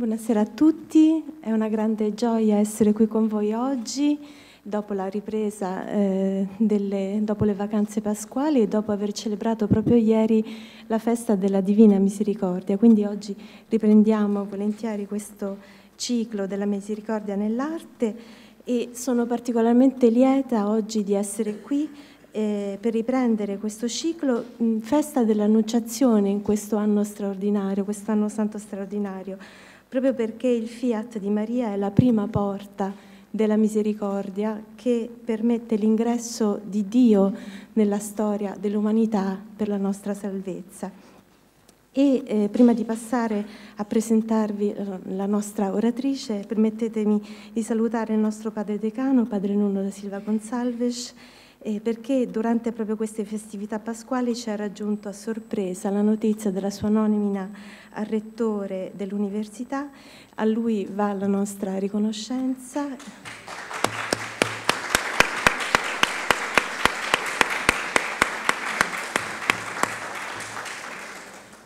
Buonasera a tutti, è una grande gioia essere qui con voi oggi dopo la ripresa, eh, delle, dopo le vacanze pasquali e dopo aver celebrato proprio ieri la festa della Divina Misericordia. Quindi oggi riprendiamo volentieri questo ciclo della misericordia nell'arte e sono particolarmente lieta oggi di essere qui eh, per riprendere questo ciclo mh, mm, Festa dell'Annunciazione in questo anno straordinario, quest'anno santo straordinario proprio perché il fiat di Maria è la prima porta della misericordia che permette l'ingresso di Dio nella storia dell'umanità per la nostra salvezza. E eh, prima di passare a presentarvi eh, la nostra oratrice, permettetemi di salutare il nostro padre decano, padre Nuno da Silva Gonsalves, eh, perché durante proprio queste festività pasquali ci ha raggiunto a sorpresa la notizia della sua nomina al rettore dell'università. A lui va la nostra riconoscenza.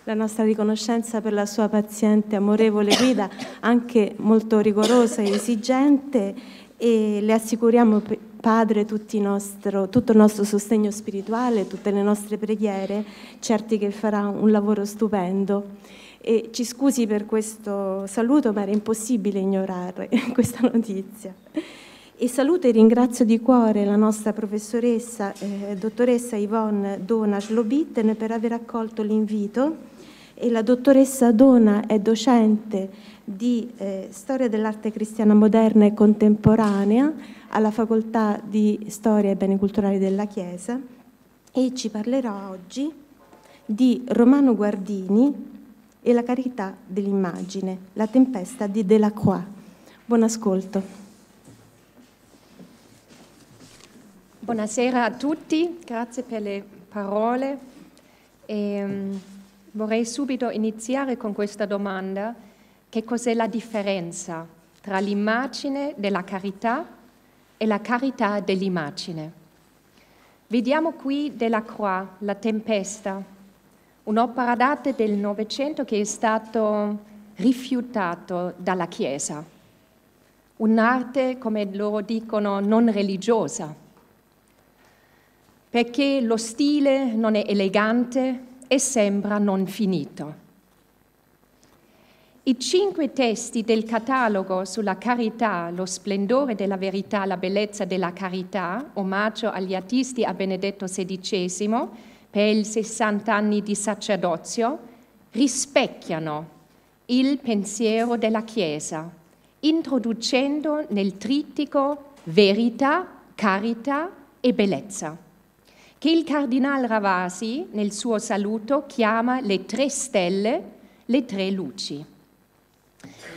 la nostra riconoscenza per la sua paziente, amorevole guida, anche molto rigorosa e esigente e le assicuriamo Padre nostro, tutto il nostro sostegno spirituale, tutte le nostre preghiere, certi che farà un lavoro stupendo. E ci scusi per questo saluto, ma era impossibile ignorare questa notizia. E saluto e ringrazio di cuore la nostra professoressa, eh, dottoressa Yvonne Dona Slobitten per aver accolto l'invito. E la dottoressa Dona è docente di eh, Storia dell'arte cristiana moderna e contemporanea alla Facoltà di Storia e Beni Culturali della Chiesa e ci parlerà oggi di Romano Guardini e la carità dell'immagine, la tempesta di Delacroix. Buon ascolto. Buonasera a tutti, grazie per le parole. E, um, vorrei subito iniziare con questa domanda che cos'è la differenza tra l'immagine della carità e la carità dell'immagine. Vediamo qui della Croix, La tempesta, un'opera d'arte del Novecento che è stato rifiutato dalla Chiesa. Un'arte, come loro dicono, non religiosa, perché lo stile non è elegante e sembra non finito. I cinque testi del catalogo sulla carità, lo splendore della verità, la bellezza della carità, omaggio agli artisti a Benedetto XVI per i 60 anni di sacerdozio, rispecchiano il pensiero della Chiesa, introducendo nel trittico verità, carità e bellezza, che il cardinal Ravasi nel suo saluto chiama le tre stelle, le tre luci.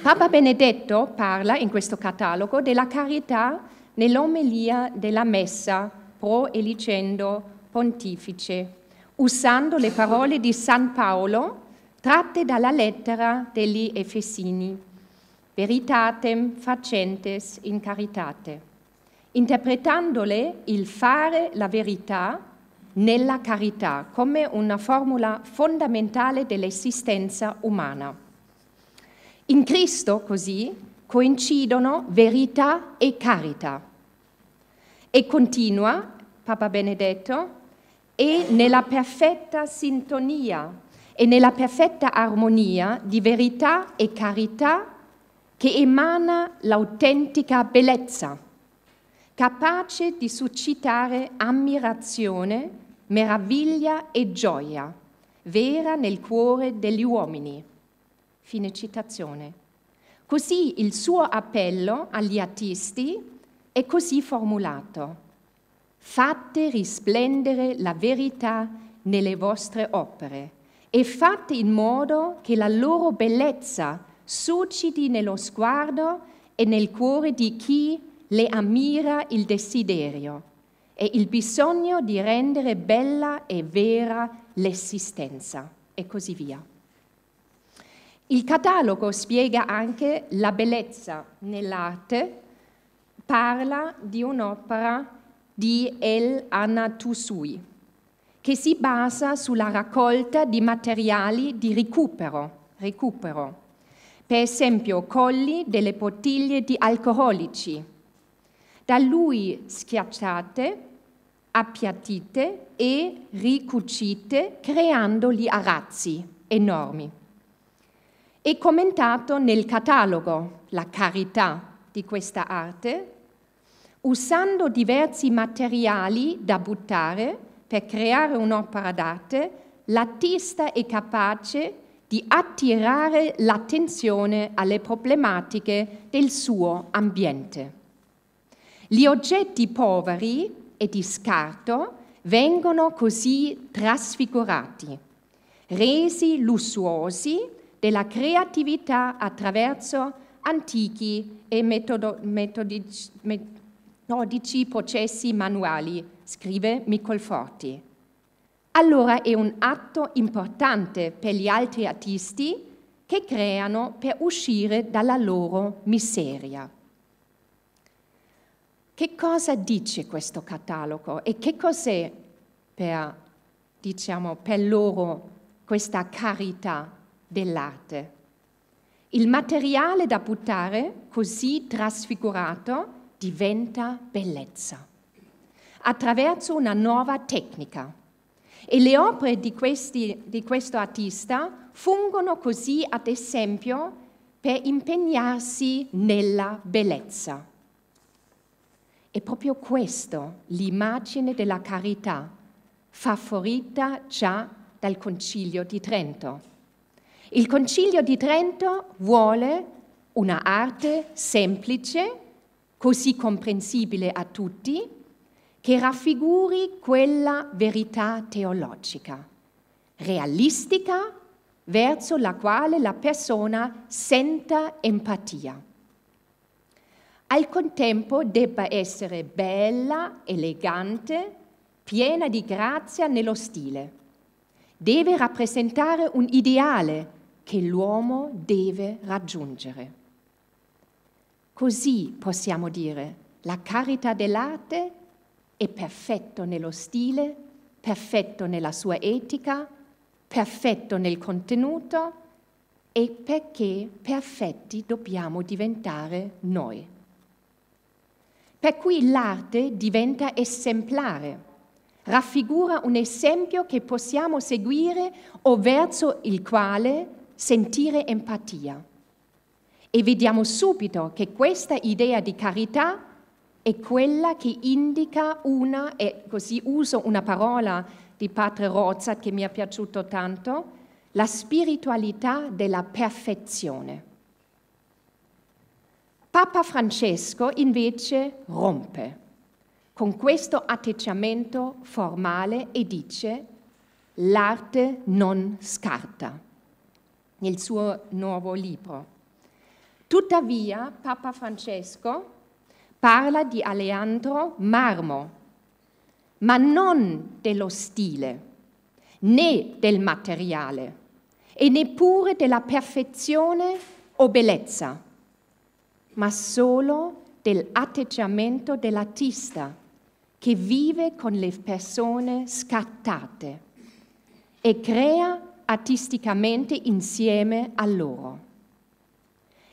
Papa Benedetto parla in questo catalogo della carità nell'omelia della Messa pro elicendo pontifice, usando le parole di San Paolo tratte dalla lettera degli Efesini, veritatem facentes in caritate, interpretandole il fare la verità nella carità come una formula fondamentale dell'esistenza umana. In Cristo, così, coincidono verità e carità. E continua, Papa Benedetto, e nella perfetta sintonia e nella perfetta armonia di verità e carità che emana l'autentica bellezza, capace di suscitare ammirazione, meraviglia e gioia, vera nel cuore degli uomini. Fine citazione. Così il suo appello agli artisti è così formulato. Fate risplendere la verità nelle vostre opere e fate in modo che la loro bellezza susciti nello sguardo e nel cuore di chi le ammira il desiderio e il bisogno di rendere bella e vera l'esistenza e così via. Il catalogo spiega anche la bellezza nell'arte, parla di un'opera di El Anatusui, che si basa sulla raccolta di materiali di recupero, recupero. per esempio colli delle bottiglie di alcolici, da lui schiacciate, appiattite e ricucite creando gli arazzi enormi e commentato nel catalogo La carità di questa arte, usando diversi materiali da buttare per creare un'opera d'arte, l'artista è capace di attirare l'attenzione alle problematiche del suo ambiente. Gli oggetti poveri e di scarto vengono così trasfigurati, resi lussuosi della creatività attraverso antichi e metodo, metodici, metodici processi manuali, scrive Forti. Allora è un atto importante per gli altri artisti che creano per uscire dalla loro miseria. Che cosa dice questo catalogo e che cos'è per, diciamo, per loro questa carità dell'arte. Il materiale da buttare, così trasfigurato, diventa bellezza attraverso una nuova tecnica. E le opere di, questi, di questo artista fungono così, ad esempio, per impegnarsi nella bellezza. E proprio questo l'immagine della carità, favorita già dal Concilio di Trento. Il Concilio di Trento vuole una arte semplice, così comprensibile a tutti, che raffiguri quella verità teologica, realistica, verso la quale la persona senta empatia. Al contempo debba essere bella, elegante, piena di grazia nello stile. Deve rappresentare un ideale che l'uomo deve raggiungere. Così possiamo dire, la carità dell'arte è perfetto nello stile, perfetto nella sua etica, perfetto nel contenuto e perché perfetti dobbiamo diventare noi. Per cui l'arte diventa esemplare, raffigura un esempio che possiamo seguire o verso il quale sentire empatia. E vediamo subito che questa idea di carità è quella che indica una, e così uso una parola di padre Rozat che mi è piaciuto tanto, la spiritualità della perfezione. Papa Francesco invece rompe con questo atteggiamento formale e dice l'arte non scarta nel suo nuovo libro. Tuttavia Papa Francesco parla di Aleandro Marmo, ma non dello stile, né del materiale, e neppure della perfezione o bellezza, ma solo dell'atteggiamento dell'artista che vive con le persone scattate e crea artisticamente insieme a loro.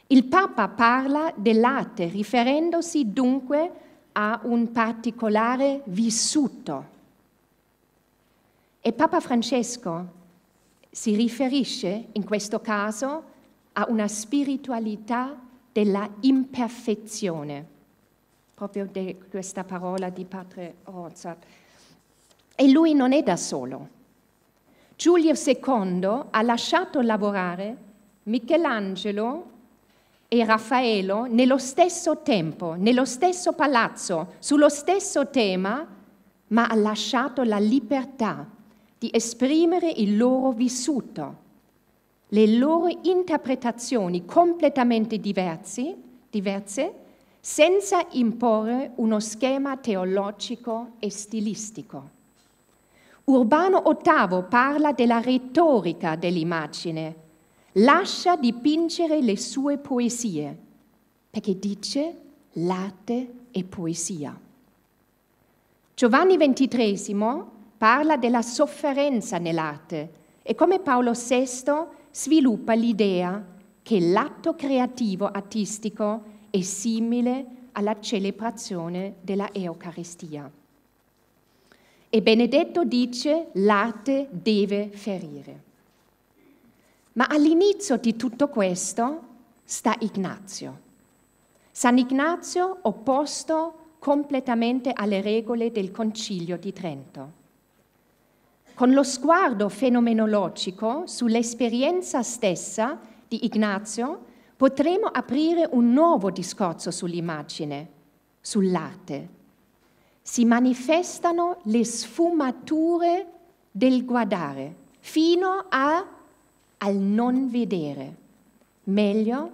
Il Papa parla dell'arte riferendosi dunque a un particolare vissuto. E Papa Francesco si riferisce in questo caso a una spiritualità della imperfezione, proprio di questa parola di Padre Rozat. E lui non è da solo. Giulio II ha lasciato lavorare Michelangelo e Raffaello nello stesso tempo, nello stesso palazzo, sullo stesso tema, ma ha lasciato la libertà di esprimere il loro vissuto, le loro interpretazioni completamente diversi, diverse, senza imporre uno schema teologico e stilistico. Urbano VIII parla della retorica dell'immagine, lascia dipingere le sue poesie, perché dice l'arte è poesia. Giovanni XXIII parla della sofferenza nell'arte e come Paolo VI sviluppa l'idea che l'atto creativo artistico è simile alla celebrazione della Eucaristia. E Benedetto dice l'arte deve ferire. Ma all'inizio di tutto questo sta Ignazio. San Ignazio opposto completamente alle regole del Concilio di Trento. Con lo sguardo fenomenologico sull'esperienza stessa di Ignazio potremo aprire un nuovo discorso sull'immagine, sull'arte, si manifestano le sfumature del guardare fino a, al non vedere, meglio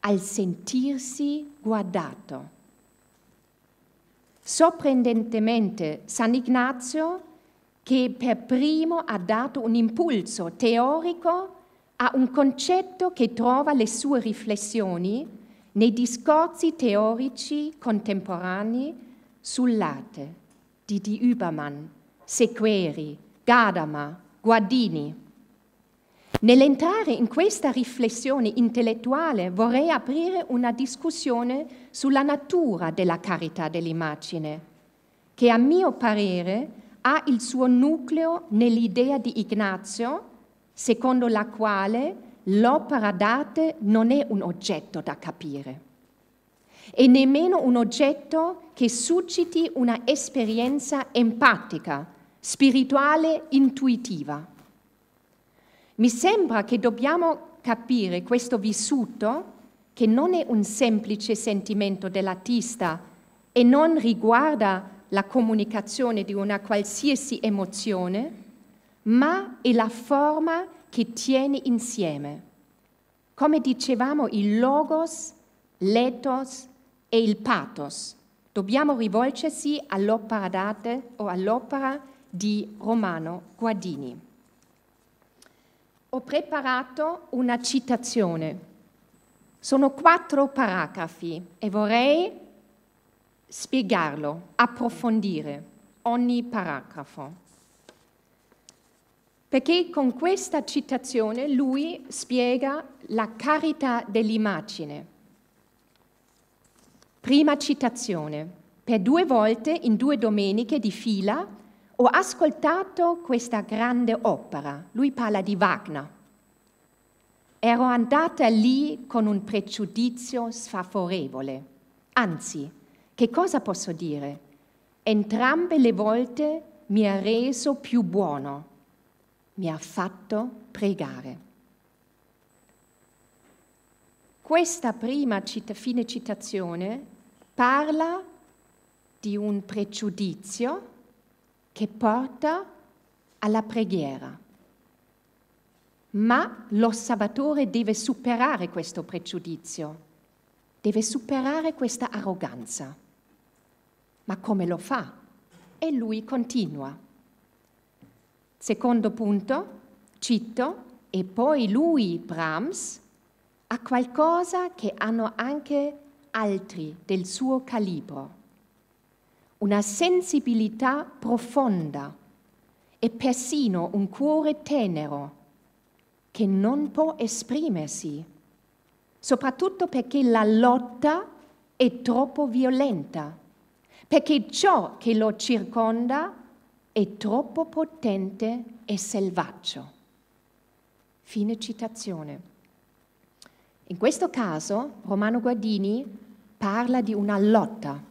al sentirsi guardato. Sorprendentemente San Ignazio, che per primo ha dato un impulso teorico a un concetto che trova le sue riflessioni nei discorsi teorici contemporanei Sullate, di di Übermann, Sequeri, Gadama, Guardini. Nell'entrare in questa riflessione intellettuale vorrei aprire una discussione sulla natura della carità dell'immagine, che a mio parere ha il suo nucleo nell'idea di Ignazio, secondo la quale l'opera d'arte non è un oggetto da capire e nemmeno un oggetto che susciti una esperienza empatica, spirituale, intuitiva. Mi sembra che dobbiamo capire questo vissuto che non è un semplice sentimento dell'artista e non riguarda la comunicazione di una qualsiasi emozione, ma è la forma che tiene insieme. Come dicevamo, il logos, l'etos, e il pathos. Dobbiamo rivolgersi all'opera d'arte o all'opera di Romano Guardini. Ho preparato una citazione. Sono quattro paragrafi e vorrei spiegarlo, approfondire ogni paragrafo. Perché con questa citazione lui spiega la carità dell'immagine Prima citazione. Per due volte in due domeniche di fila ho ascoltato questa grande opera. Lui parla di Wagner. Ero andata lì con un pregiudizio sfavorevole. Anzi, che cosa posso dire? Entrambe le volte mi ha reso più buono, mi ha fatto pregare. Questa prima cita, fine citazione parla di un pregiudizio che porta alla preghiera. Ma l'osservatore deve superare questo pregiudizio, deve superare questa arroganza. Ma come lo fa? E lui continua. Secondo punto, cito, e poi lui, Brahms, ha qualcosa che hanno anche altri del suo calibro, una sensibilità profonda e persino un cuore tenero che non può esprimersi, soprattutto perché la lotta è troppo violenta, perché ciò che lo circonda è troppo potente e selvaggio. Fine citazione. In questo caso Romano Guardini parla di una lotta,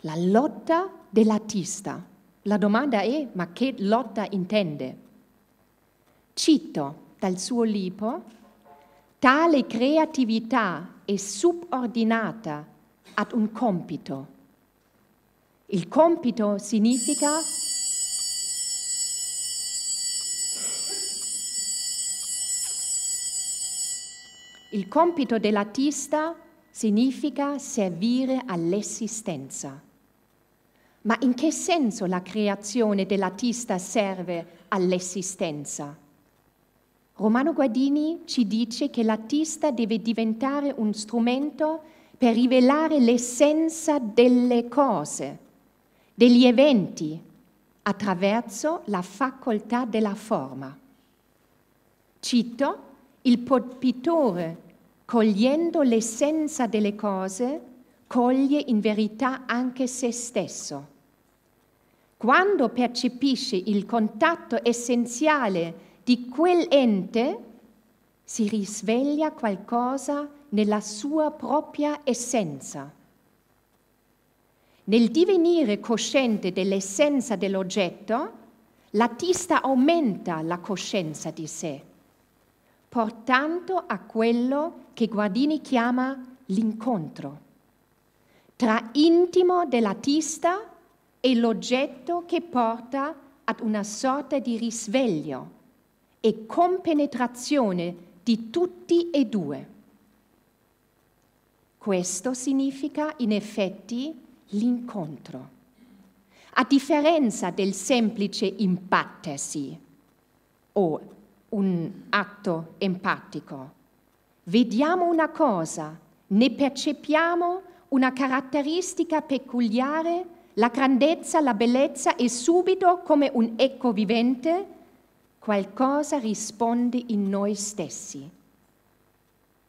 la lotta dell'artista. La domanda è ma che lotta intende? Cito dal suo libro, tale creatività è subordinata ad un compito. Il compito significa Il compito dell'artista significa servire all'esistenza. Ma in che senso la creazione dell'artista serve all'esistenza? Romano Guardini ci dice che l'artista deve diventare un strumento per rivelare l'essenza delle cose, degli eventi, attraverso la facoltà della forma. Cito, il pittore cogliendo l'essenza delle cose, coglie in verità anche se stesso. Quando percepisce il contatto essenziale di quell'ente, si risveglia qualcosa nella sua propria essenza. Nel divenire cosciente dell'essenza dell'oggetto, l'artista aumenta la coscienza di sé portando a quello che Guardini chiama l'incontro tra intimo dell'artista e l'oggetto che porta ad una sorta di risveglio e compenetrazione di tutti e due. Questo significa in effetti l'incontro, a differenza del semplice imbattersi o un atto empatico. Vediamo una cosa, ne percepiamo una caratteristica peculiare, la grandezza, la bellezza e subito come un eco vivente qualcosa risponde in noi stessi.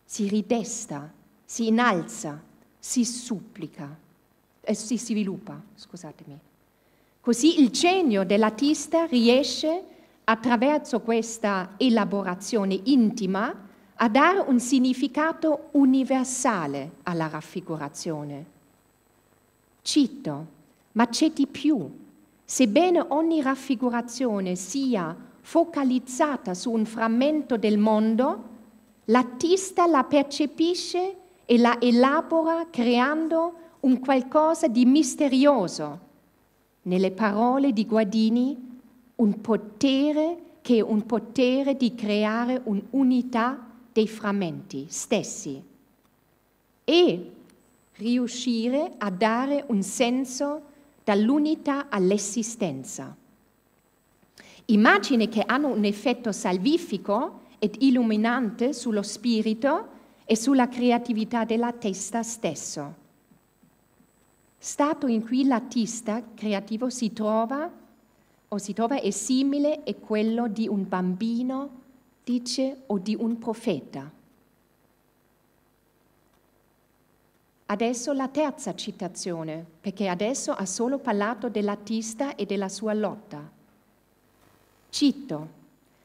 Si ridesta, si innalza, si supplica, eh, si sviluppa, scusatemi. Così il genio dell'artista riesce a attraverso questa elaborazione intima, a dare un significato universale alla raffigurazione. Cito, ma c'è di più. Sebbene ogni raffigurazione sia focalizzata su un frammento del mondo, l'artista la percepisce e la elabora creando un qualcosa di misterioso. Nelle parole di Guadini un potere che è un potere di creare un'unità dei frammenti stessi e riuscire a dare un senso dall'unità all'esistenza. Immagini che hanno un effetto salvifico ed illuminante sullo spirito e sulla creatività della testa stesso. Stato in cui l'artista creativo si trova o Ositova è simile a quello di un bambino, dice, o di un profeta. Adesso la terza citazione, perché adesso ha solo parlato dell'artista e della sua lotta. Cito,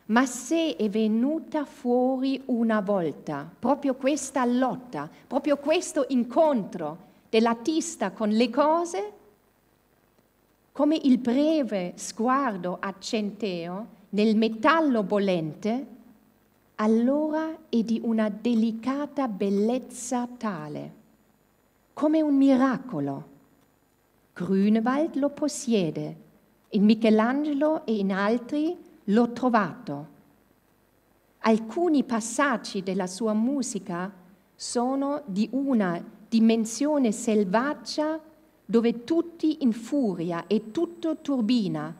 ma se è venuta fuori una volta proprio questa lotta, proprio questo incontro dell'artista con le cose, come il breve sguardo accenteo nel metallo bollente, allora è di una delicata bellezza tale, come un miracolo. Grünewald lo possiede, in Michelangelo e in altri l'ho trovato. Alcuni passaggi della sua musica sono di una dimensione selvaggia dove tutti in furia e tutto turbina,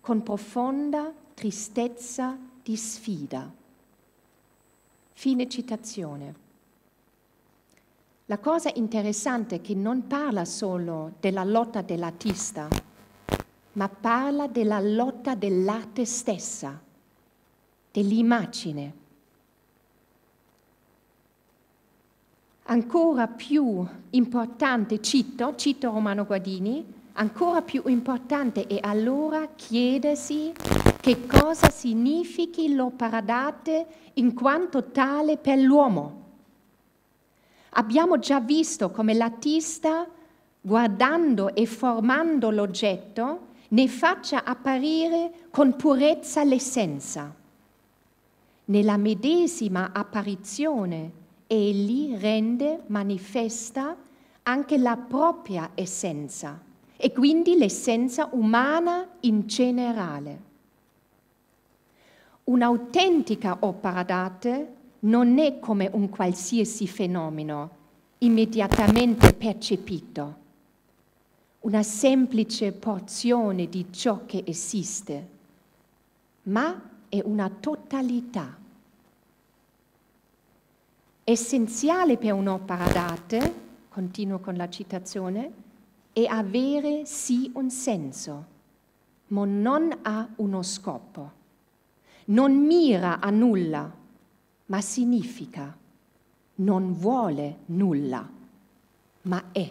con profonda tristezza di sfida. Fine citazione. La cosa interessante è che non parla solo della lotta dell'artista, ma parla della lotta dell'arte stessa, dell'immagine. ancora più importante, cito, cito Romano Guadini, ancora più importante è allora chiedersi che cosa significhi lo paradate in quanto tale per l'uomo. Abbiamo già visto come l'artista, guardando e formando l'oggetto, ne faccia apparire con purezza l'essenza. Nella medesima apparizione egli rende manifesta anche la propria essenza e quindi l'essenza umana in generale. Un'autentica opera d'arte non è come un qualsiasi fenomeno immediatamente percepito, una semplice porzione di ciò che esiste, ma è una totalità. Essenziale per un'opera d'arte, continuo con la citazione, è avere sì un senso, ma non ha uno scopo. Non mira a nulla, ma significa. Non vuole nulla, ma è.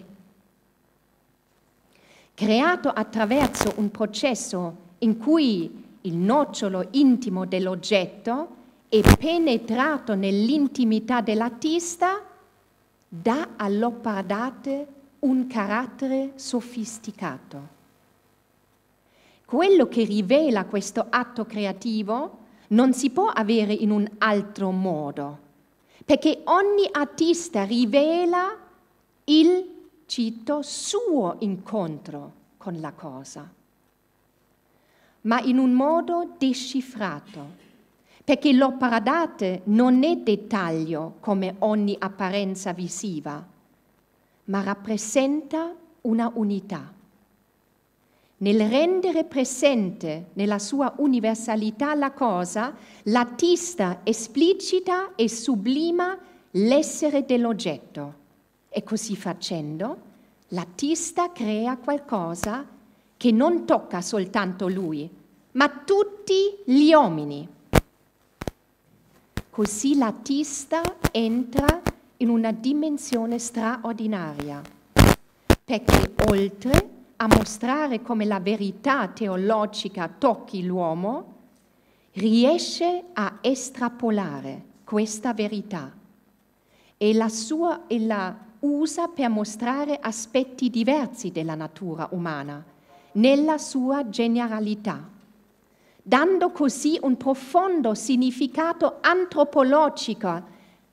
Creato attraverso un processo in cui il nocciolo intimo dell'oggetto e penetrato nell'intimità dell'artista, dà all'opera d'arte un carattere sofisticato. Quello che rivela questo atto creativo non si può avere in un altro modo, perché ogni artista rivela il, cito, suo incontro con la cosa, ma in un modo decifrato, perché l'opera d'arte non è dettaglio come ogni apparenza visiva, ma rappresenta una unità. Nel rendere presente nella sua universalità la cosa, l'artista esplicita e sublima l'essere dell'oggetto e così facendo l'artista crea qualcosa che non tocca soltanto lui, ma tutti gli uomini. Così l'artista entra in una dimensione straordinaria, perché oltre a mostrare come la verità teologica tocchi l'uomo, riesce a estrapolare questa verità e la, sua, e la usa per mostrare aspetti diversi della natura umana nella sua generalità dando così un profondo significato antropologico,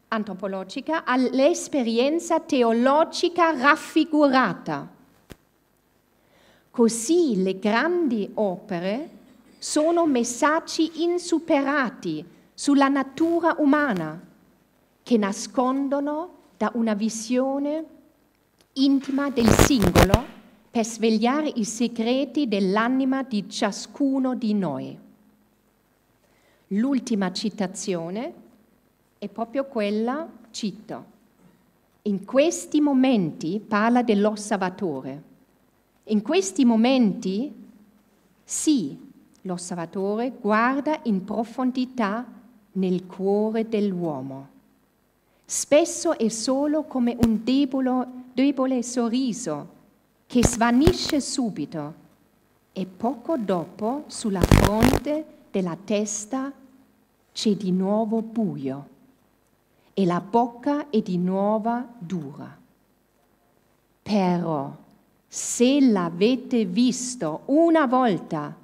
antropologica all'esperienza teologica raffigurata. Così le grandi opere sono messaggi insuperati sulla natura umana che nascondono da una visione intima del singolo per svegliare i segreti dell'anima di ciascuno di noi. L'ultima citazione è proprio quella, cito, in questi momenti parla dell'osservatore. In questi momenti, sì, l'osservatore guarda in profondità nel cuore dell'uomo. Spesso è solo come un debole, debole sorriso che svanisce subito e poco dopo sulla fronte della testa c'è di nuovo buio e la bocca è di nuovo dura. Però se l'avete visto una volta,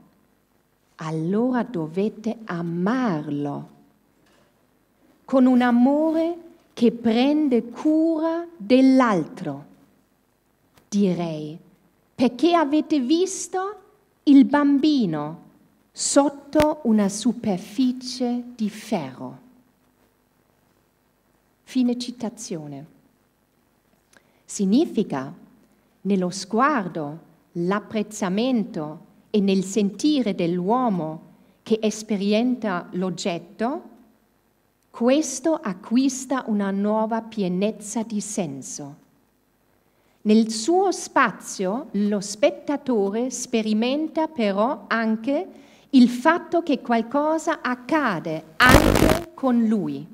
allora dovete amarlo con un amore che prende cura dell'altro direi, perché avete visto il bambino sotto una superficie di ferro. Fine citazione. Significa nello sguardo, l'apprezzamento e nel sentire dell'uomo che esperienta l'oggetto, questo acquista una nuova pienezza di senso nel suo spazio lo spettatore sperimenta però anche il fatto che qualcosa accade anche con lui.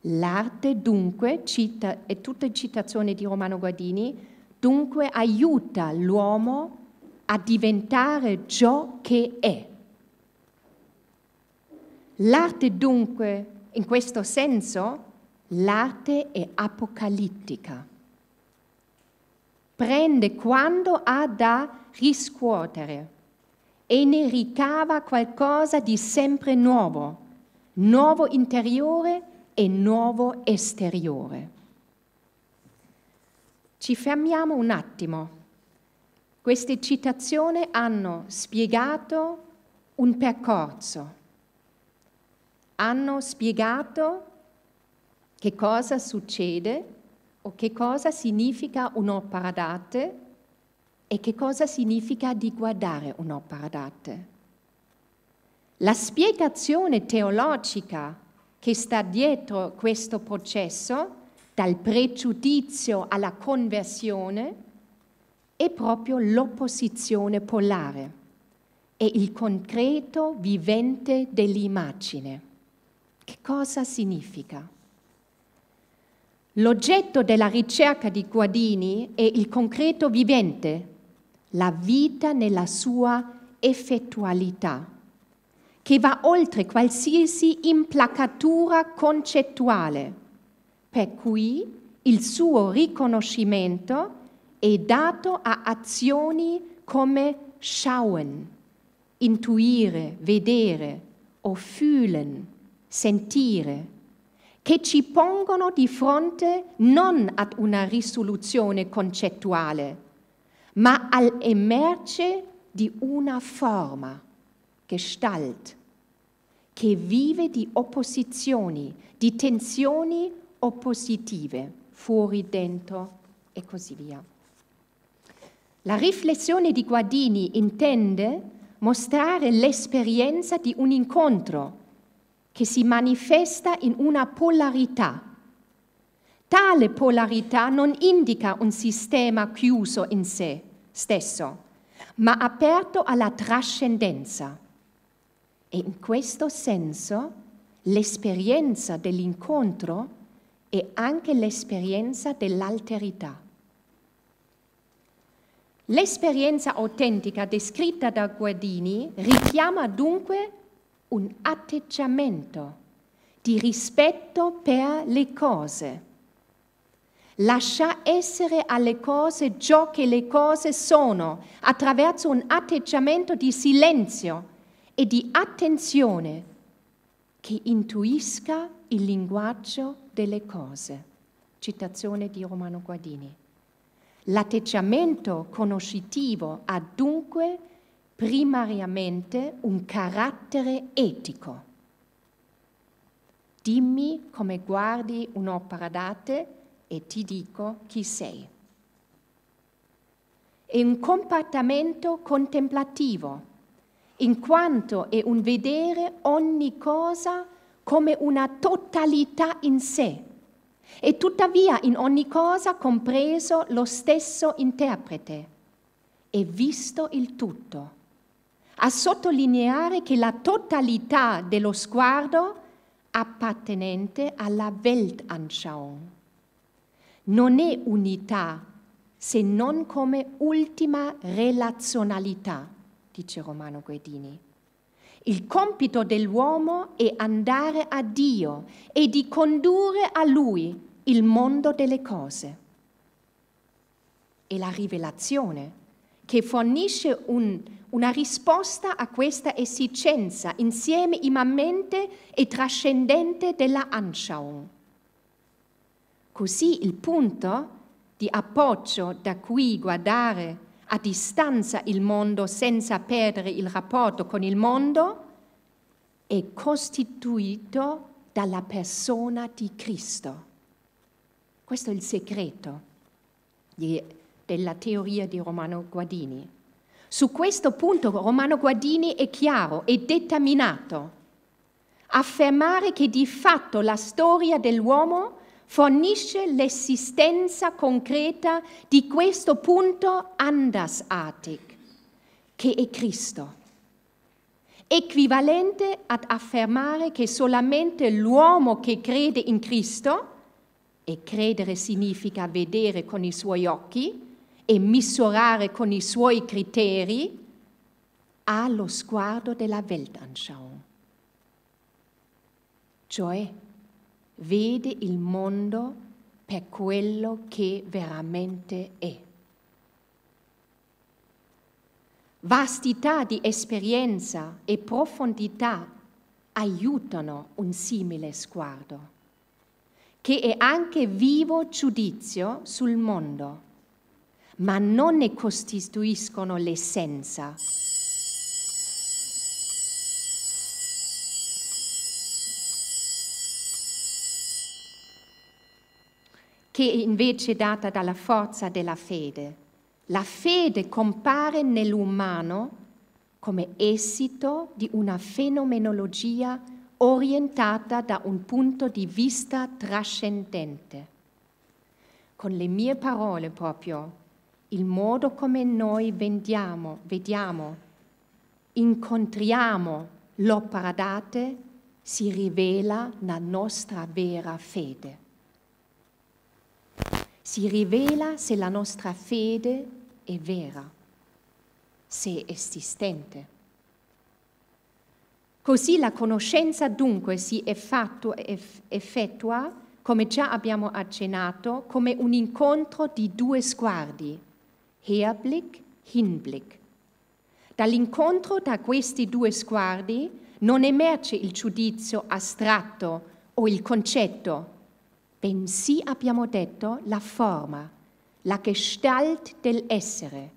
L'arte dunque, cita, è tutta citazione di Romano Guardini, dunque aiuta l'uomo a diventare ciò che è. L'arte dunque, in questo senso, l'arte è apocalittica prende quando ha da riscuotere e ne ricava qualcosa di sempre nuovo, nuovo interiore e nuovo esteriore. Ci fermiamo un attimo. Queste citazioni hanno spiegato un percorso, hanno spiegato che cosa succede o che cosa significa un'opera d'arte e che cosa significa di guardare un'opera d'arte. La spiegazione teologica che sta dietro questo processo, dal pregiudizio alla conversione, è proprio l'opposizione polare è il concreto vivente dell'immagine. Che cosa significa? L'oggetto della ricerca di Guadini è il concreto vivente, la vita nella sua effettualità, che va oltre qualsiasi implacatura concettuale, per cui il suo riconoscimento è dato a azioni come schauen, intuire, vedere o fühlen, sentire che ci pongono di fronte non ad una risoluzione concettuale, ma all'emergere di una forma, Gestalt, che vive di opposizioni, di tensioni oppositive, fuori, dentro e così via. La riflessione di Guardini intende mostrare l'esperienza di un incontro che si manifesta in una polarità. Tale polarità non indica un sistema chiuso in sé stesso, ma aperto alla trascendenza. E in questo senso l'esperienza dell'incontro è anche l'esperienza dell'alterità. L'esperienza autentica descritta da Guardini richiama dunque un atteggiamento di rispetto per le cose. Lascia essere alle cose ciò che le cose sono attraverso un atteggiamento di silenzio e di attenzione che intuisca il linguaggio delle cose. Citazione di Romano Guardini. L'atteggiamento conoscitivo ha dunque primariamente un carattere etico. Dimmi come guardi un'opera d'arte e ti dico chi sei. È un comportamento contemplativo, in quanto è un vedere ogni cosa come una totalità in sé, e tuttavia in ogni cosa compreso lo stesso interprete, e visto il tutto a sottolineare che la totalità dello sguardo appartenente alla Weltanschauung non è unità se non come ultima relazionalità, dice Romano Guedini. Il compito dell'uomo è andare a Dio e di condurre a Lui il mondo delle cose. E la rivelazione che fornisce un una risposta a questa esigenza insieme immanente e trascendente della Anschauung. Così il punto di appoggio da cui guardare a distanza il mondo senza perdere il rapporto con il mondo è costituito dalla persona di Cristo. Questo è il segreto della teoria di Romano Guardini. Su questo punto Romano Guardini è chiaro e determinato. Affermare che di fatto la storia dell'uomo fornisce l'esistenza concreta di questo punto andersartig, che è Cristo, equivalente ad affermare che solamente l'uomo che crede in Cristo, e credere significa vedere con i suoi occhi, e misurare con i suoi criteri, ha lo sguardo della Weltanschauung. Cioè, vede il mondo per quello che veramente è. Vastità di esperienza e profondità aiutano un simile sguardo, che è anche vivo giudizio sul mondo ma non ne costituiscono l'essenza. che è invece data dalla forza della fede. La fede compare nell'umano come esito di una fenomenologia orientata da un punto di vista trascendente. Con le mie parole proprio, il modo come noi vendiamo, vediamo, incontriamo l'opera d'arte si rivela la nostra vera fede. Si rivela se la nostra fede è vera, se esistente. Così la conoscenza dunque si effettua, effettua come già abbiamo accennato, come un incontro di due sguardi, Herblick, Hinblick. Dall'incontro tra questi due sguardi non emerge il giudizio astratto o il concetto, bensì abbiamo detto la forma, la gestalt dell'essere,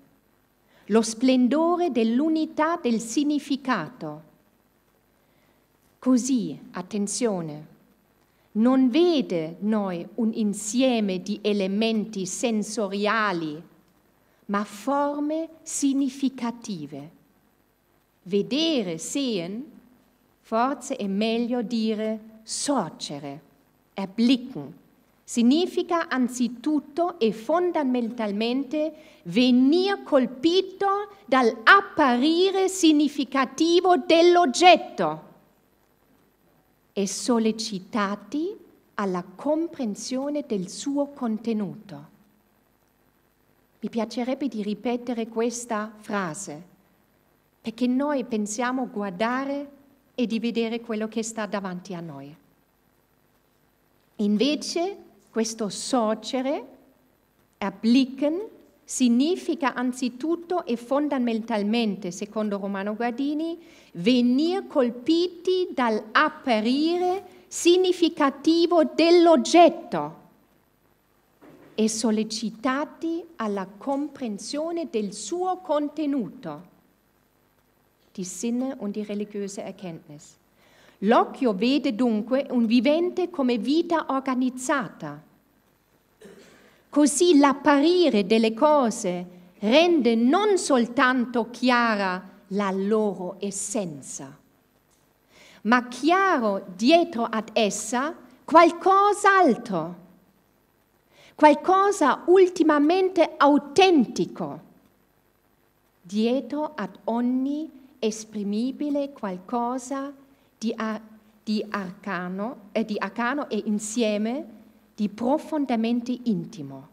lo splendore dell'unità del significato. Così, attenzione, non vede noi un insieme di elementi sensoriali ma forme significative. Vedere, sehen, forse è meglio dire sorgere, erblicken. Significa anzitutto e fondamentalmente venire colpito dall'apparire significativo dell'oggetto e sollecitati alla comprensione del suo contenuto. Mi piacerebbe di ripetere questa frase, perché noi pensiamo guardare e di vedere quello che sta davanti a noi. Invece questo sorgere, applican, significa anzitutto e fondamentalmente, secondo Romano Guardini, venire colpiti dall'apparire significativo dell'oggetto e sollecitati alla comprensione del suo contenuto, di Sinne und die religiöse Erkenntnis. Locchio vede dunque un vivente come vita organizzata. Così l'apparire delle cose rende non soltanto chiara la loro essenza, ma chiaro dietro ad essa qualcos'altro qualcosa ultimamente autentico dietro ad ogni esprimibile qualcosa di, ar- di, arcano, eh, di arcano e insieme di profondamente intimo,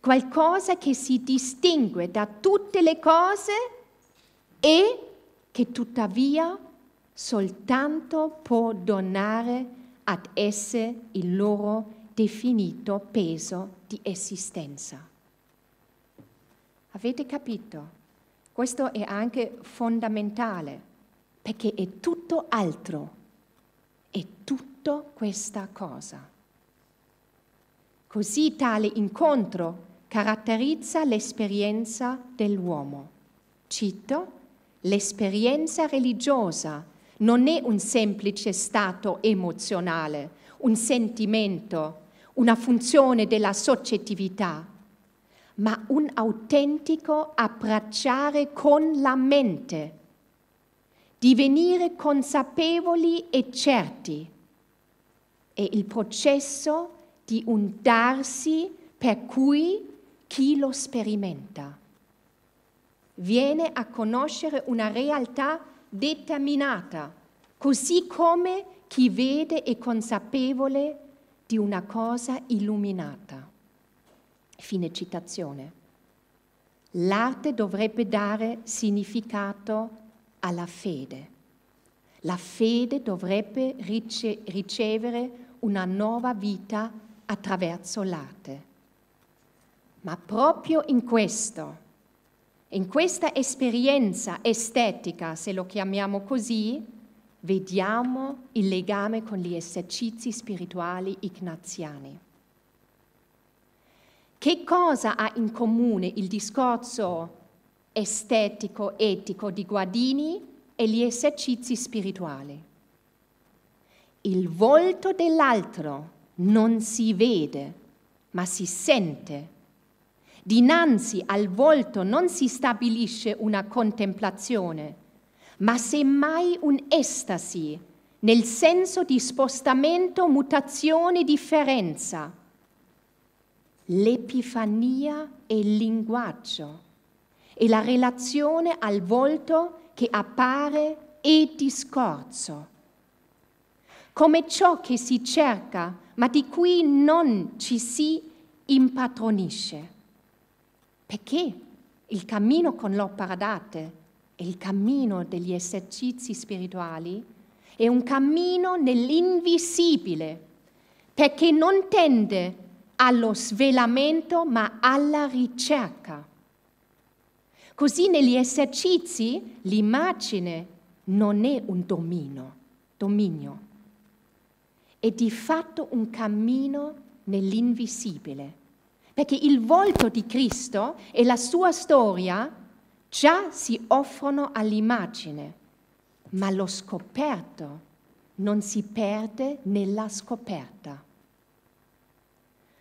qualcosa che si distingue da tutte le cose e che tuttavia soltanto può donare ad esse il loro definito peso di esistenza. Avete capito? Questo è anche fondamentale perché è tutto altro, è tutto questa cosa. Così tale incontro caratterizza l'esperienza dell'uomo. Cito, l'esperienza religiosa non è un semplice stato emozionale, un sentimento una funzione della soggettività, ma un autentico abbracciare con la mente, divenire consapevoli e certi. È il processo di un darsi per cui chi lo sperimenta viene a conoscere una realtà determinata, così come chi vede è consapevole di una cosa illuminata. Fine citazione. L'arte dovrebbe dare significato alla fede. La fede dovrebbe rice ricevere una nuova vita attraverso l'arte. Ma proprio in questo, in questa esperienza estetica, se lo chiamiamo così, vediamo il legame con gli esercizi spirituali ignaziani. Che cosa ha in comune il discorso estetico, etico di Guadini e gli esercizi spirituali? Il volto dell'altro non si vede, ma si sente. Dinanzi al volto non si stabilisce una contemplazione, ma semmai un'estasi nel senso di spostamento, mutazione, differenza. L'epifania è il linguaggio, e la relazione al volto che appare e discorso. Come ciò che si cerca, ma di cui non ci si impadronisce. Perché il cammino con l'opera d'arte il cammino degli esercizi spirituali è un cammino nell'invisibile, perché non tende allo svelamento ma alla ricerca. Così negli esercizi l'immagine non è un domino, dominio, è di fatto un cammino nell'invisibile, perché il volto di Cristo e la sua storia già si offrono all'immagine, ma lo scoperto non si perde nella scoperta.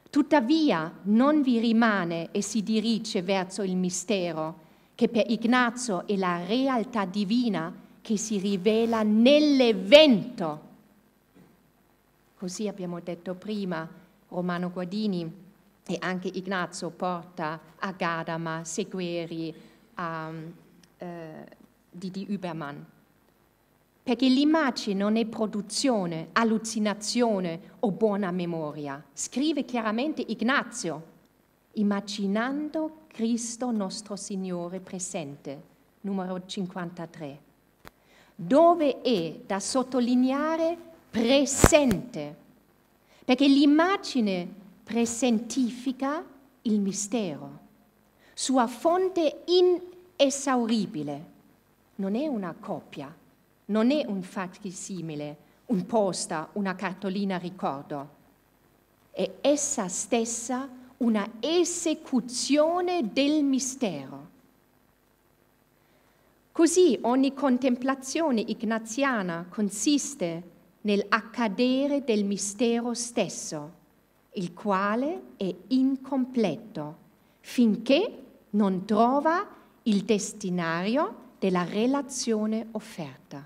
Tuttavia non vi rimane e si dirige verso il mistero, che per Ignazio è la realtà divina che si rivela nell'evento. Così abbiamo detto prima, Romano Guardini e anche Ignazio porta a Gadama, Segueri, um, eh, di, di Übermann. Perché l'immagine non è produzione, allucinazione o buona memoria. Scrive chiaramente Ignazio, immaginando Cristo nostro Signore presente, numero 53, dove è da sottolineare presente, perché l'immagine presentifica il mistero sua fonte inesauribile. Non è una coppia, non è un facsimile, un posta, una cartolina ricordo. È essa stessa una esecuzione del mistero. Così ogni contemplazione ignaziana consiste nell'accadere del mistero stesso, il quale è incompleto, finché non trova il destinario della relazione offerta.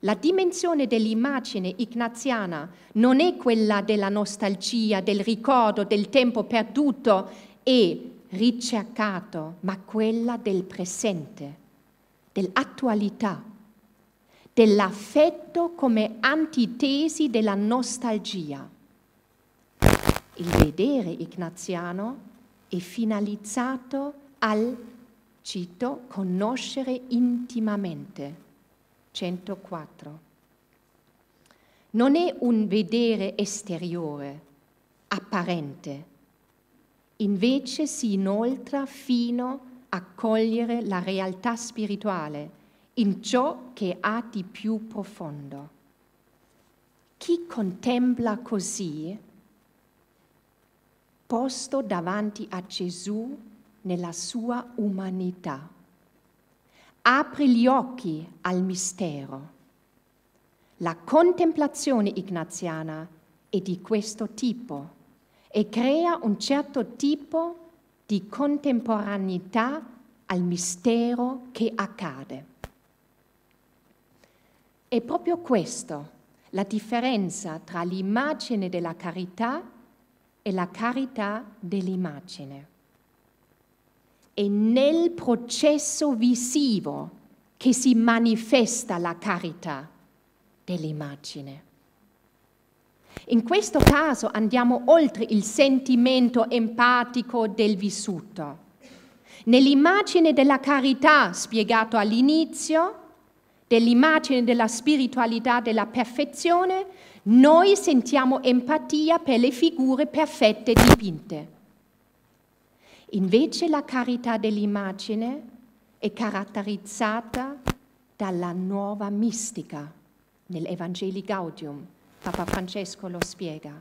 La dimensione dell'immagine ignaziana non è quella della nostalgia, del ricordo, del tempo perduto e ricercato, ma quella del presente, dell'attualità, dell'affetto come antitesi della nostalgia. Il vedere ignaziano è finalizzato al, cito, conoscere intimamente. 104. Non è un vedere esteriore, apparente, invece si inoltra fino a cogliere la realtà spirituale in ciò che ha di più profondo. Chi contempla così posto davanti a Gesù nella sua umanità. Apri gli occhi al mistero. La contemplazione ignaziana è di questo tipo e crea un certo tipo di contemporaneità al mistero che accade. È proprio questo la differenza tra l'immagine della carità è la carità dell'immagine. È nel processo visivo che si manifesta la carità dell'immagine. In questo caso andiamo oltre il sentimento empatico del vissuto. Nell'immagine della carità, spiegato all'inizio, dell'immagine della spiritualità della perfezione, noi sentiamo empatia per le figure perfette dipinte. Invece la carità dell'immagine è caratterizzata dalla nuova mistica nell'Evangeli Gaudium. Papa Francesco lo spiega.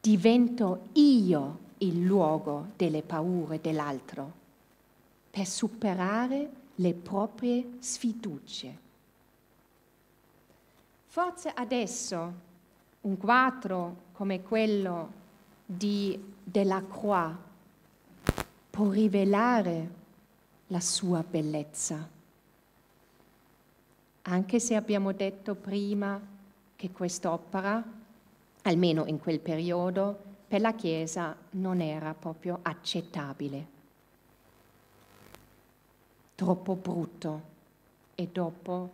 Divento io il luogo delle paure dell'altro per superare le proprie sfiducie. Forse adesso un quadro come quello di della Croix può rivelare la sua bellezza. Anche se abbiamo detto prima che quest'opera, almeno in quel periodo, per la Chiesa non era proprio accettabile. Troppo brutto e dopo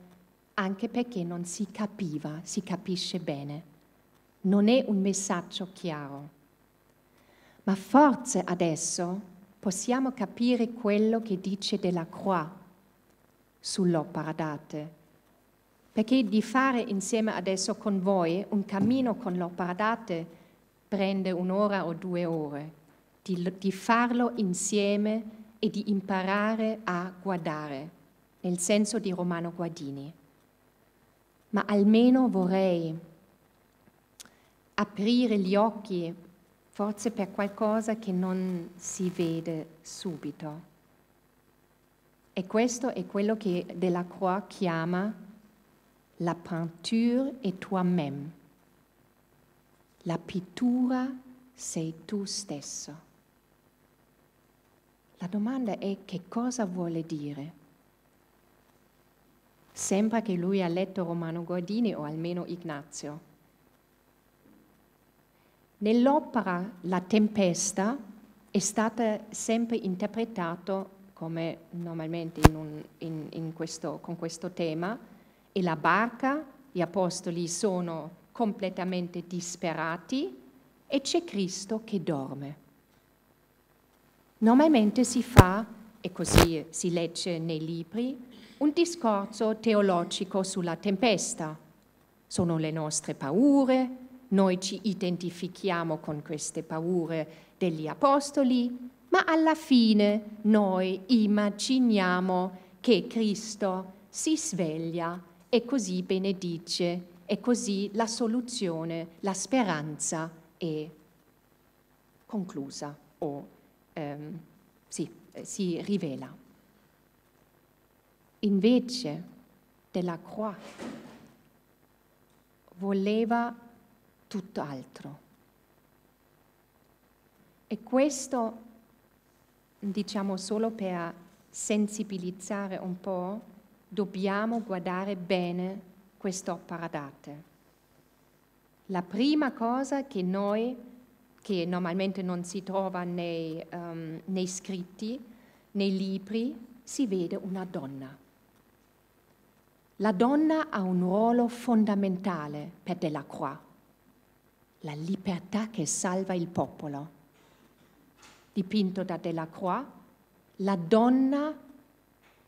anche perché non si capiva, si capisce bene non è un messaggio chiaro. Ma forse adesso possiamo capire quello che dice della Croix sull'opera d'arte, perché di fare insieme adesso con voi un cammino con l'opera d'arte prende un'ora o due ore, di, di farlo insieme e di imparare a guardare, nel senso di Romano Guadini. Ma almeno vorrei aprire gli occhi forse per qualcosa che non si vede subito. E questo è quello che Delacroix chiama la peinture e toi-même. La pittura sei tu stesso. La domanda è che cosa vuole dire? Sembra che lui ha letto Romano Gordini o almeno Ignazio Nell'opera La tempesta è stata sempre interpretata, come normalmente in un, in, in questo, con questo tema, e la barca, gli apostoli sono completamente disperati e c'è Cristo che dorme. Normalmente si fa, e così si legge nei libri, un discorso teologico sulla tempesta. Sono le nostre paure, noi ci identifichiamo con queste paure degli apostoli, ma alla fine noi immaginiamo che Cristo si sveglia e così benedice e così la soluzione, la speranza è conclusa o ehm, sì, eh, si rivela. Invece della croix voleva tutt'altro. E questo diciamo solo per sensibilizzare un po', dobbiamo guardare bene questo paradate. La prima cosa che noi, che normalmente non si trova nei, um, nei scritti, nei libri, si vede una donna. La donna ha un ruolo fondamentale per Delacroix la libertà che salva il popolo. Dipinto da Delacroix, la donna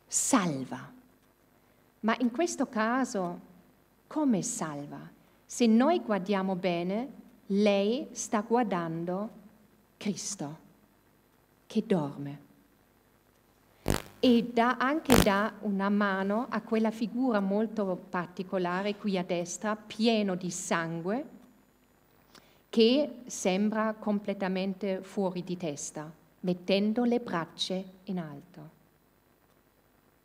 salva. Ma in questo caso, come salva? Se noi guardiamo bene, lei sta guardando Cristo, che dorme. E dà anche dà una mano a quella figura molto particolare qui a destra, pieno di sangue, che sembra completamente fuori di testa, mettendo le braccia in alto.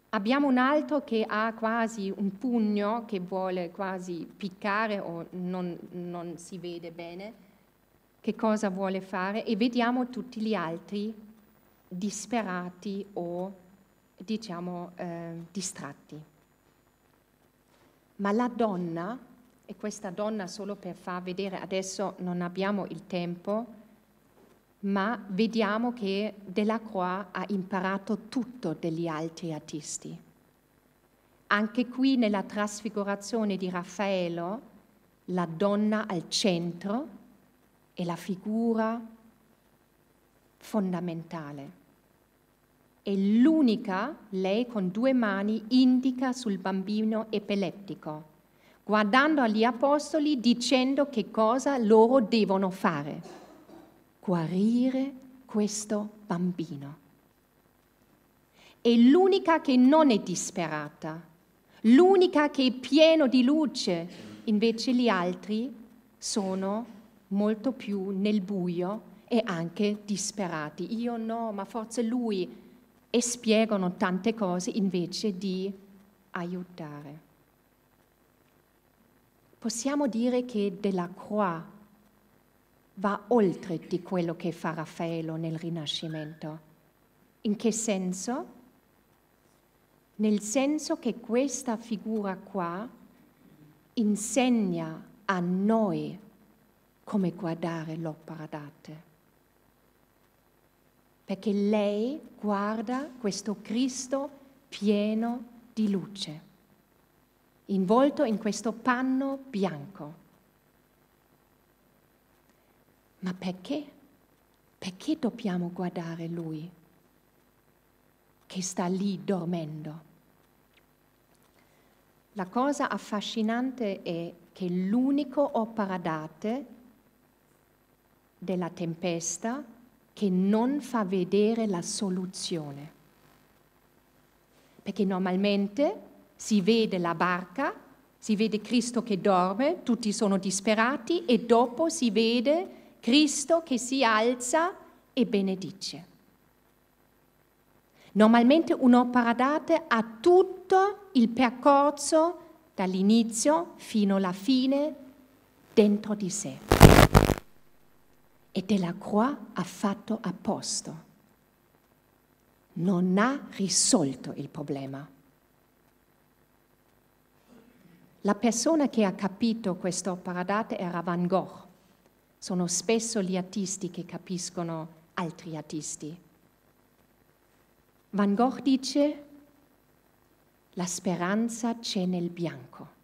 Abbiamo un altro che ha quasi un pugno che vuole quasi piccare o non, non si vede bene che cosa vuole fare e vediamo tutti gli altri disperati o diciamo eh, distratti. Ma la donna e questa donna, solo per far vedere, adesso non abbiamo il tempo, ma vediamo che Delacroix ha imparato tutto degli altri artisti. Anche qui nella trasfigurazione di Raffaello, la donna al centro è la figura fondamentale. È l'unica, lei con due mani indica sul bambino epilettico guardando agli apostoli dicendo che cosa loro devono fare. Guarire questo bambino. È l'unica che non è disperata, l'unica che è piena di luce, invece gli altri sono molto più nel buio e anche disperati. Io no, ma forse lui. E spiegano tante cose invece di aiutare possiamo dire che della croix va oltre di quello che fa Raffaello nel Rinascimento. In che senso? Nel senso che questa figura qua insegna a noi come guardare l'opera d'arte. Perché lei guarda questo Cristo pieno di luce involto in questo panno bianco. Ma perché? Perché dobbiamo guardare lui che sta lì dormendo? La cosa affascinante è che l'unico opera d'arte della tempesta che non fa vedere la soluzione. Perché normalmente si vede la barca, si vede Cristo che dorme, tutti sono disperati e dopo si vede Cristo che si alza e benedice. Normalmente un'opera d'arte ha tutto il percorso dall'inizio fino alla fine dentro di sé. E della Croix ha fatto apposto. Non ha risolto il problema la persona che ha capito questo paradate era Van Gogh. Sono spesso gli artisti che capiscono altri artisti. Van Gogh dice, la speranza c'è nel bianco.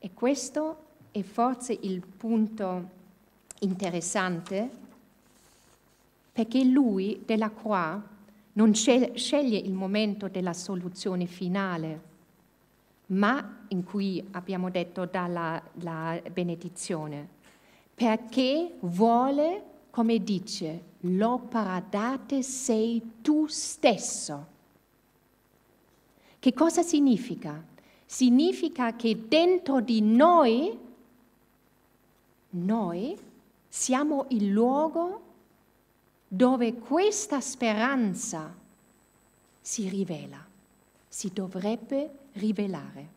E questo è forse il punto interessante, perché lui, della Croix non sceglie il momento della soluzione finale, ma in cui abbiamo detto dalla la benedizione, perché vuole, come dice, l'opera date sei tu stesso. Che cosa significa? Significa che dentro di noi, noi siamo il luogo dove questa speranza si rivela si dovrebbe rivelare.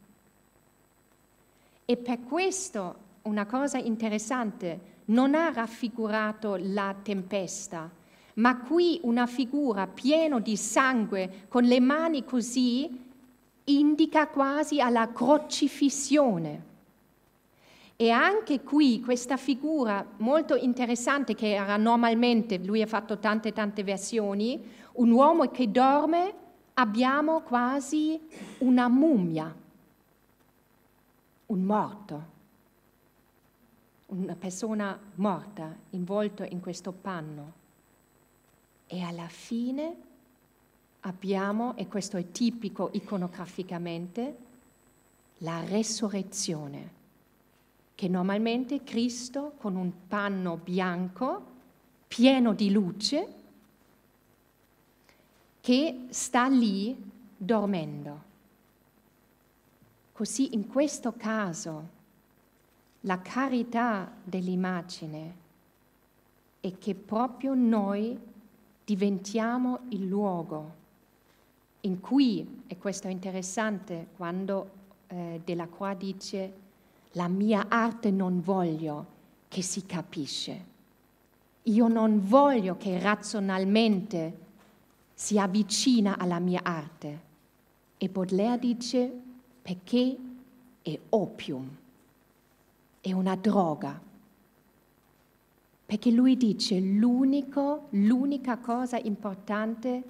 E per questo una cosa interessante, non ha raffigurato la tempesta, ma qui una figura piena di sangue, con le mani così, indica quasi alla crocifissione. E anche qui questa figura molto interessante che era normalmente, lui ha fatto tante tante versioni, un uomo che dorme abbiamo quasi una mummia, un morto, una persona morta involto in questo panno. E alla fine abbiamo, e questo è tipico iconograficamente, la resurrezione, che normalmente Cristo con un panno bianco pieno di luce che sta lì dormendo. Così in questo caso la carità dell'immagine è che proprio noi diventiamo il luogo in cui, e questo è interessante, quando eh, Delacroix dice la mia arte non voglio che si capisce, io non voglio che razionalmente si avvicina alla mia arte. E Baudelaire dice perché è opium, è una droga. Perché lui dice l'unico, l'unica cosa importante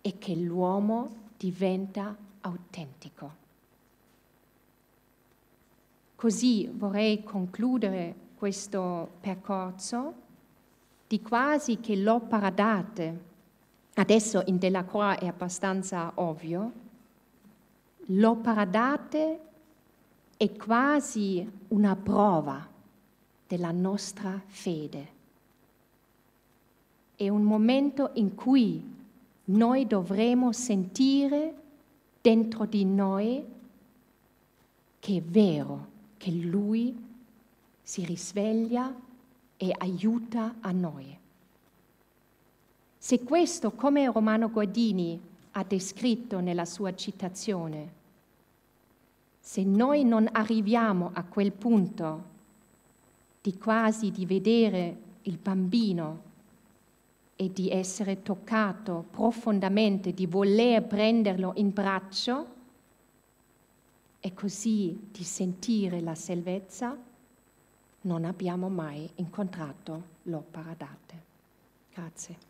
è che l'uomo diventa autentico. Così vorrei concludere questo percorso di quasi che l'opera d'arte Adesso in Delacroix è abbastanza ovvio, l'opera d'arte è quasi una prova della nostra fede. È un momento in cui noi dovremo sentire dentro di noi che è vero che Lui si risveglia e aiuta a noi. Se questo, come Romano Guardini ha descritto nella sua citazione, se noi non arriviamo a quel punto di quasi di vedere il bambino e di essere toccato profondamente, di voler prenderlo in braccio e così di sentire la salvezza, non abbiamo mai incontrato l'opera d'arte. Grazie.